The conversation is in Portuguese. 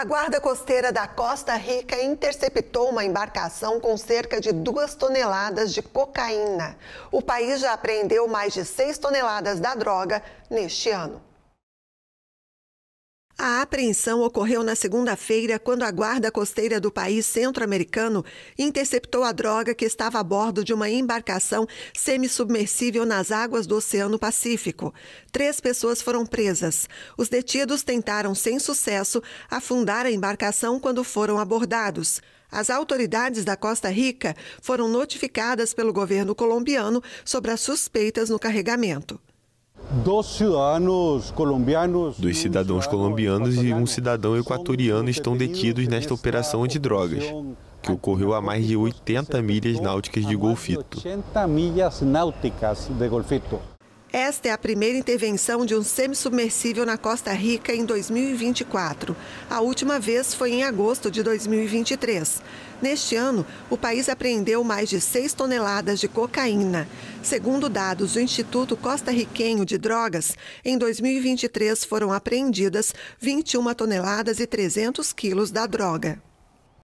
A guarda costeira da Costa Rica interceptou uma embarcação com cerca de duas toneladas de cocaína. O país já apreendeu mais de seis toneladas da droga neste ano. A apreensão ocorreu na segunda-feira, quando a guarda costeira do país centro-americano interceptou a droga que estava a bordo de uma embarcação semissubmersível nas águas do Oceano Pacífico. Três pessoas foram presas. Os detidos tentaram, sem sucesso, afundar a embarcação quando foram abordados. As autoridades da Costa Rica foram notificadas pelo governo colombiano sobre as suspeitas no carregamento colombianos. Dois cidadãos colombianos e um cidadão equatoriano estão detidos nesta operação de drogas, que ocorreu a mais de 80 milhas náuticas de Golfito. 80 milhas náuticas de Golfito. Esta é a primeira intervenção de um semissubmersível na Costa Rica em 2024. A última vez foi em agosto de 2023. Neste ano, o país apreendeu mais de 6 toneladas de cocaína. Segundo dados do Instituto Riquenho de Drogas, em 2023 foram apreendidas 21 toneladas e 300 quilos da droga.